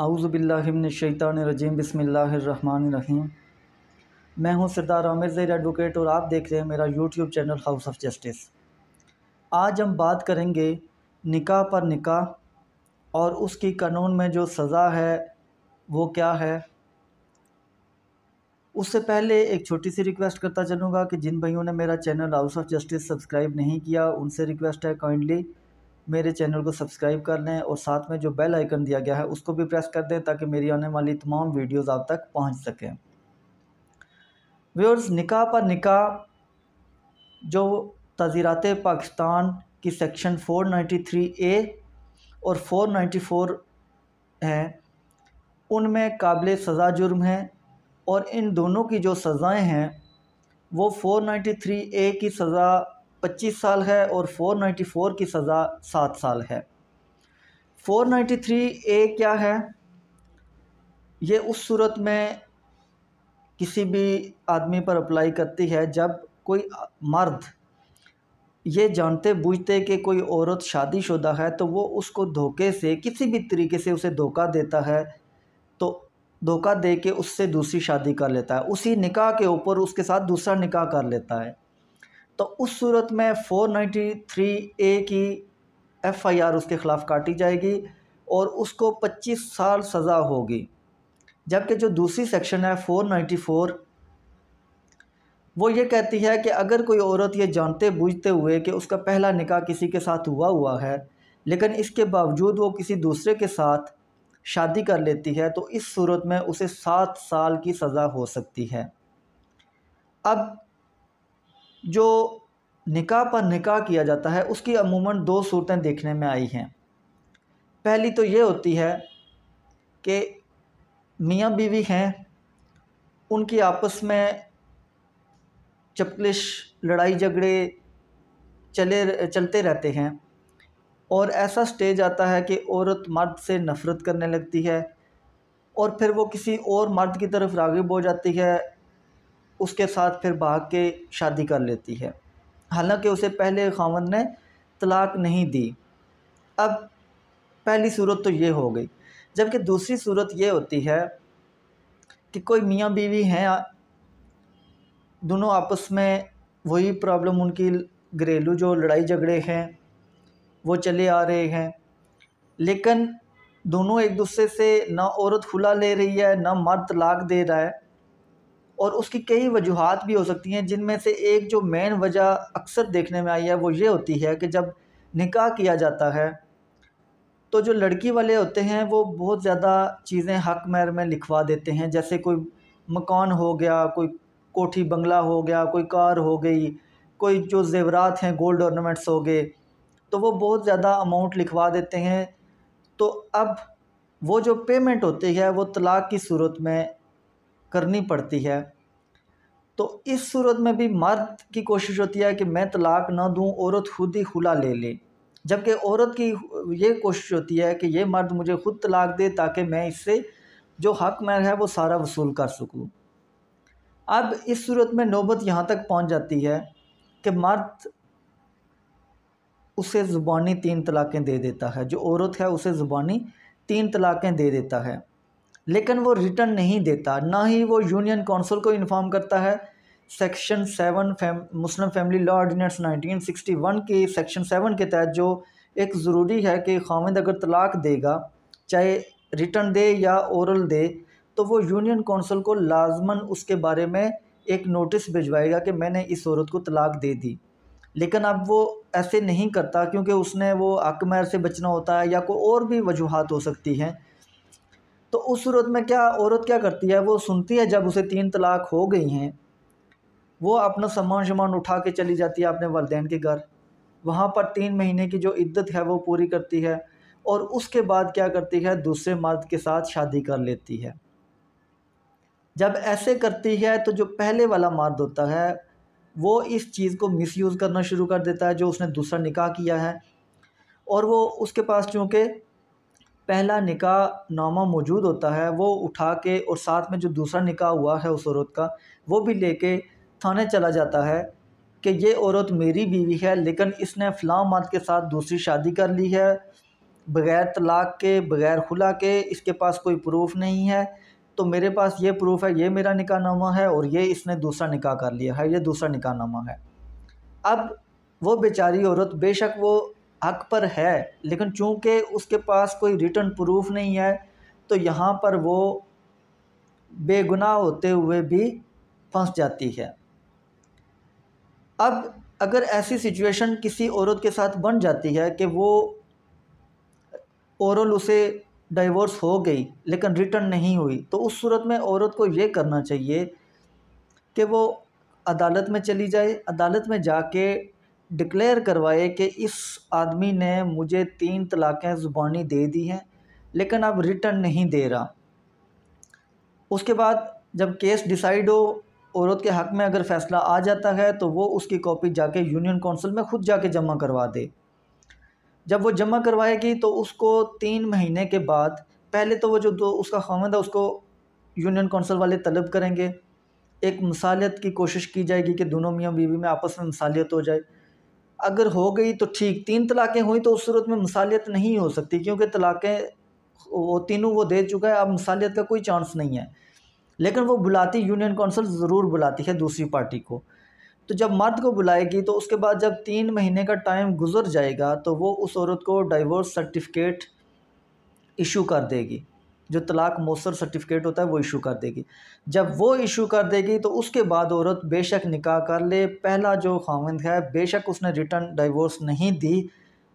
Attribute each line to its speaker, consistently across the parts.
Speaker 1: आउज़बिल्लिमिनशैतानरजीम बसमीम मैं हूं सरदार आमिर ज़ैर एडवोकेट और आप देख रहे हैं मेरा YouTube channel House of Justice आज हम बात करेंगे निकाह पर निकाह और उसकी कानून में जो सज़ा है वो क्या है उससे पहले एक छोटी सी रिक्वेस्ट करता चलूँगा कि जिन भाइयों ने मेरा channel House of Justice subscribe नहीं किया उनसे रिक्वेस्ट है काइंडली मेरे चैनल को सब्सक्राइब कर लें और साथ में जो बेल आइकन दिया गया है उसको भी प्रेस कर दें ताकि मेरी आने वाली तमाम वीडियोस आप तक पहुंच सकें व्यूअर्स निकाह पर निकाह जो तज़ीरात पाकिस्तान की सेक्शन 493 ए और 494 हैं उनमें काबिल सज़ा जुर्म हैं और इन दोनों की जो सज़ाएं हैं वो 493 ए की सज़ा 25 साल है और 494 की सज़ा सात साल है 493 ए क्या है ये उस सूरत में किसी भी आदमी पर अप्लाई करती है जब कोई मर्द ये जानते बूझते कि कोई औरत शादीशुदा है तो वो उसको धोखे से किसी भी तरीके से उसे धोखा देता है तो धोखा दे के उससे दूसरी शादी कर लेता है उसी निकाह के ऊपर उसके साथ दूसरा निकाह कर लेता है तो उस सूरत में 493 ए की एफआईआर उसके ख़िलाफ़ काटी जाएगी और उसको 25 साल सज़ा होगी जबकि जो दूसरी सेक्शन है 494 वो ये कहती है कि अगर कोई औरत ये जानते बूझते हुए कि उसका पहला निकाह किसी के साथ हुआ हुआ है लेकिन इसके बावजूद वो किसी दूसरे के साथ शादी कर लेती है तो इस सूरत में उसे सात साल की सज़ा हो सकती है अब जो निकाह पर निकाह किया जाता है उसकी अमूमन दो सूरतें देखने में आई हैं पहली तो ये होती है कि मियाँ बीवी हैं उनकी आपस में चपलिश लड़ाई झगड़े चले चलते रहते हैं और ऐसा स्टेज आता है कि औरत मर्द से नफ़रत करने लगती है और फिर वो किसी और मर्द की तरफ रागिब हो जाती है उसके साथ फिर भाग के शादी कर लेती है हालांकि उसे पहले खावन ने तलाक नहीं दी अब पहली सूरत तो ये हो गई जबकि दूसरी सूरत ये होती है कि कोई मियाँ बीवी हैं दोनों आपस में वही प्रॉब्लम उनकी घरेलू जो लड़ाई झगड़े हैं वो चले आ रहे हैं लेकिन दोनों एक दूसरे से ना औरत खुला ले रही है ना मर्द तलाक दे रहा है और उसकी कई वजूहत भी हो सकती हैं जिनमें से एक जो मेन वजह अक्सर देखने में आई है वो ये होती है कि जब निकाह किया जाता है तो जो लड़की वाले होते हैं वो बहुत ज़्यादा चीज़ें हक महर में लिखवा देते हैं जैसे कोई मकान हो गया कोई कोठी बंगला हो गया कोई कार हो गई कोई जो जेवरात हैं गोल्ड ऑर्नामेंट्स हो गए तो वो बहुत ज़्यादा अमाउंट लिखवा देते हैं तो अब वो जो पेमेंट होती है वो तलाक की सूरत में करनी पड़ती है तो इस सूरत में भी मर्द की कोशिश होती है कि मैं तलाक ना दूं औरत खुद ही खुला ले ले जबकि औरत की ये कोशिश होती है कि ये मर्द मुझे खुद तलाक दे ताकि मैं इससे जो हक मैं है वो सारा वसूल कर सकूँ अब इस सूरत में नौबत यहाँ तक पहुँच जाती है कि मर्द उसे ज़ुबानी तीन तलाक़ें दे देता है जो औरत है उसे ज़ुबानी तीन तलाक़ें दे देता है लेकिन वो रिटर्न नहीं देता ना ही वो यूनियन काउंसिल को इन्फॉर्म करता है सेक्शन सेवन फैम मुस्लिम फैमिली लॉ ऑर्डिनेंस 1961 के सेक्शन सेवन के तहत जो एक ज़रूरी है कि खामिद अगर तलाक देगा चाहे रिटर्न दे या औरल दे तो वो यूनियन काउंसिल को लाजमन उसके बारे में एक नोटिस भिजवाएगा कि मैंने इस औरत को तलाक दे दी लेकिन अब वो ऐसे नहीं करता क्योंकि उसने वो अकमैर से बचना होता है या कोई और भी वजूहत हो सकती हैं तो उस सूरत में क्या औरत क्या करती है वो सुनती है जब उसे तीन तलाक हो गई हैं वो अपना सामान शमान उठा के चली जाती है अपने वालदेन के घर वहाँ पर तीन महीने की जो इद्दत है वो पूरी करती है और उसके बाद क्या करती है दूसरे मर्द के साथ शादी कर लेती है जब ऐसे करती है तो जो पहले वाला मर्द होता है वो इस चीज़ को मिसयूज़ करना शुरू कर देता है जो उसने दूसरा निकाह किया है और वो उसके पास चूँकि पहला निका नामा मौजूद होता है वो उठा के और साथ में जो दूसरा निका हुआ है उस औरत का वो भी लेके थाने चला जाता है कि ये औरत मेरी बीवी है लेकिन इसने फलाम मर्द के साथ दूसरी शादी कर ली है बग़ैर तलाक के बग़ैर खुला के इसके पास कोई प्रूफ नहीं है तो मेरे पास ये प्रूफ है ये मेरा निका नामा है और ये इसने दूसरा निकाह कर लिया है ये दूसरा निका नामा है अब वो बेचारी औरत बेशक वो हक पर है लेकिन चूँकि उसके पास कोई रिटर्न प्रूफ नहीं है तो यहाँ पर वो बेगुनाह होते हुए भी फंस जाती है अब अगर ऐसी सिचुएशन किसी औरत के साथ बन जाती है कि वो औरल उसे डाइवोर्स हो गई लेकिन रिटर्न नहीं हुई तो उस सूरत में औरत को ये करना चाहिए कि वो अदालत में चली जाए अदालत में जाके डिक्लेयर करवाए कि इस आदमी ने मुझे तीन तलाक़ें ज़ुबानी दे दी हैं लेकिन अब रिटर्न नहीं दे रहा उसके बाद जब केस डिसाइड हो औरत के हक़ में अगर फ़ैसला आ जाता है तो वो उसकी कॉपी जाके यूनियन कौंसिल में ख़ुद जाके जमा करवा दे जब वो जमा करवाएगी तो उसको तीन महीने के बाद पहले तो वो जो दो उसका खामद है उसको यूनियन कौंसिल वाले तलब करेंगे एक मसालियत की कोशिश की जाएगी कि दोनों मियाँ बीवी में आपस में मसालियत हो जाए अगर हो गई तो ठीक तीन तलाक़ें हुई तो उस सूरत में मसालियत नहीं हो सकती क्योंकि तलाक़ें वो तीनों वो दे चुका है अब मसालियत का कोई चांस नहीं है लेकिन वो बुलाती यूनियन काउंसिल ज़रूर बुलाती है दूसरी पार्टी को तो जब मर्द को बुलाएगी तो उसके बाद जब तीन महीने का टाइम गुजर जाएगा तो वो उस औरत को डाइवोर्स सर्टिफिकेट इशू कर देगी जो तलाक मौसर सर्टिफिकेट होता है वो इशू कर देगी जब वो इशू कर देगी तो उसके बाद औरत बेशक निकाह कर ले पहला जो खामिंद है बेशक उसने रिटर्न डाइवोर्स नहीं दी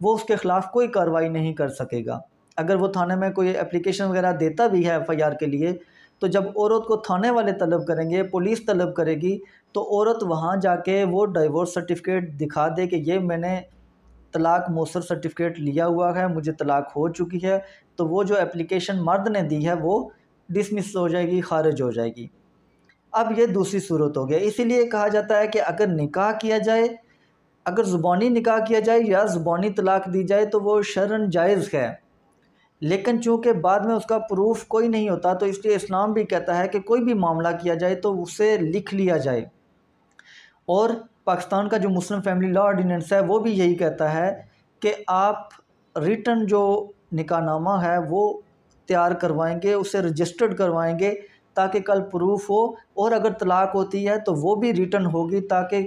Speaker 1: वो उसके ख़िलाफ़ कोई कार्रवाई नहीं कर सकेगा अगर वो थाने में कोई एप्लीकेशन वगैरह देता भी है एफ़ के लिए तो जब औरत को थाने वाले तलब करेंगे पुलिस तलब करेगी तो औरत वहाँ जाके वो डाइवोर्स सर्टिफिकेट दिखा दे कि ये मैंने तलाक मौसर सर्टिफिकेट लिया हुआ है मुझे तलाक हो चुकी है तो वो जो एप्लीकेशन मर्द ने दी है वो डिसमिस हो जाएगी खारिज हो जाएगी अब ये दूसरी सूरत हो गया इसीलिए कहा जाता है कि अगर निकाह किया जाए अगर ज़ुबानी निकाह किया जाए या ज़ुबानी तलाक दी जाए तो वो शरण जायज़ है लेकिन चूँकि बाद में उसका प्रूफ कोई नहीं होता तो इसलिए इस्लाम भी कहता है कि कोई भी मामला किया जाए तो उसे लिख लिया जाए और पाकिस्तान का जो मुस्लिम फैमिली लॉ ऑर्डीनेंस है वो भी यही कहता है कि आप रिटर्न जो निकाहनामा है वो तैयार करवाएंगे उसे रजिस्टर्ड करवाएंगे ताकि कल प्रूफ हो और अगर तलाक होती है तो वो भी रिटर्न होगी ताकि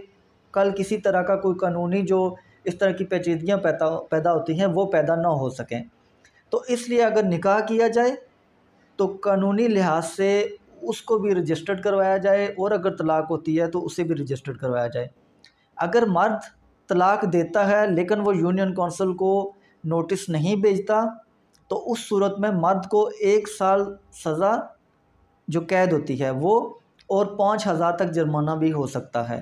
Speaker 1: कल किसी तरह का कोई कानूनी जो इस तरह की पेचीदगियाँ पैदा पैदा होती हैं वो पैदा ना हो सकें तो इसलिए अगर निकाह किया जाए तो कानूनी लिहाज से उसको भी रजिस्टर्ड करवाया जाए और अगर तलाक होती है तो उसे भी रजिस्टर्ड करवाया जाए अगर मर्द तलाक देता है लेकिन वो यूनियन कौंसल को नोटिस नहीं भेजता तो उस सूरत में मर्द को एक साल सज़ा जो कैद होती है वो और पाँच हज़ार तक जुर्माना भी हो सकता है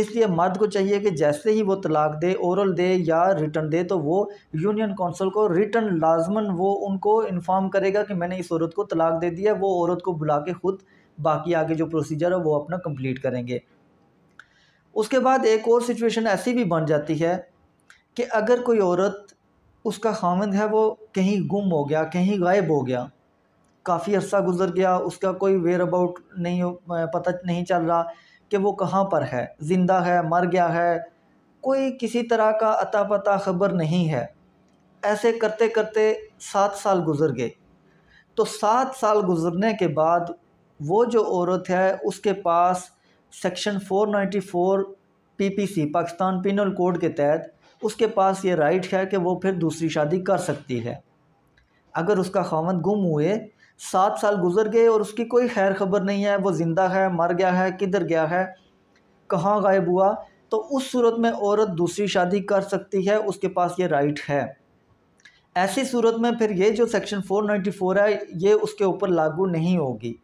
Speaker 1: इसलिए मर्द को चाहिए कि जैसे ही वो तलाक दे औरल दे या रिटर्न दे तो वो यूनियन कौंसल को रिटर्न लाजमन वो उनको इन्फॉर्म करेगा कि मैंने इस औरत को तलाक दे दिया वो औरत को बुला के ख़ुद बाकी आगे जो प्रोसीजर है वो अपना कंप्लीट करेंगे उसके बाद एक और सिचुएशन ऐसी भी बन जाती है कि अगर कोई औरत उसका खामंद है वो कहीं गुम हो गया कहीं गायब हो गया काफ़ी अर्सा गुजर गया उसका कोई वेयर अबाउट नहीं पता नहीं चल रहा कि वो कहाँ पर है ज़िंदा है मर गया है कोई किसी तरह का अता पता खबर नहीं है ऐसे करते करते सात साल गुज़र गए तो सात साल गुज़रने के बाद वो जो औरत है उसके पास section 494 PPC Pakistan penal code के तहत उसके पास ये राइट है कि वो फिर दूसरी शादी कर सकती है अगर उसका खामद गुम हुए सात साल गुजर गए और उसकी कोई खैर खबर नहीं है वो ज़िंदा है मर गया है किधर गया है कहाँ गायब हुआ तो उस सूरत में औरत दूसरी शादी कर सकती है उसके पास ये राइट है ऐसी सूरत में फिर ये जो सेक्शन 494 है ये उसके ऊपर लागू नहीं होगी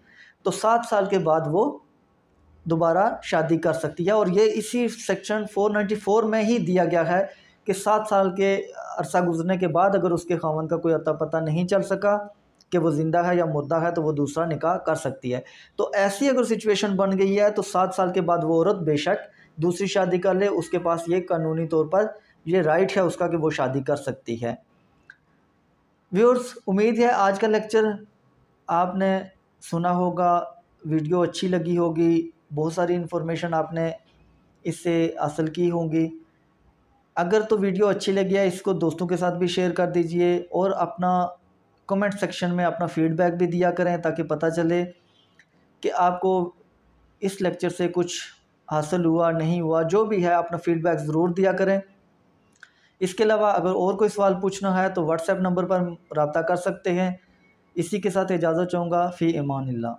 Speaker 1: तो सात साल के बाद वो दोबारा शादी कर सकती है और ये इसी सेक्शन 494 में ही दिया गया है कि सात साल के अरसा गुजरने के बाद अगर उसके खावन का कोई अता पता नहीं चल सका कि वो ज़िंदा है या मुद्दा है तो वो दूसरा निकाह कर सकती है तो ऐसी अगर सिचुएशन बन गई है तो सात साल के बाद वो औरत बेशक दूसरी शादी कर ले उसके पास ये कानूनी तौर पर ये राइट है उसका कि वो शादी कर सकती है व्यूअर्स उम्मीद है आज का लेक्चर आपने सुना होगा वीडियो अच्छी लगी होगी बहुत सारी इन्फॉर्मेशन आपने इससे हासिल की होंगी अगर तो वीडियो अच्छी लगी है इसको दोस्तों के साथ भी शेयर कर दीजिए और अपना कमेंट सेक्शन में अपना फीडबैक भी दिया करें ताकि पता चले कि आपको इस लेक्चर से कुछ हासिल हुआ नहीं हुआ जो भी है अपना फीडबैक ज़रूर दिया करें इसके अलावा अगर और कोई सवाल पूछना है तो व्हाट्सएप नंबर पर रबता कर सकते हैं इसी के साथ इजाज़त चाहूँगा फ़ी ईमान ला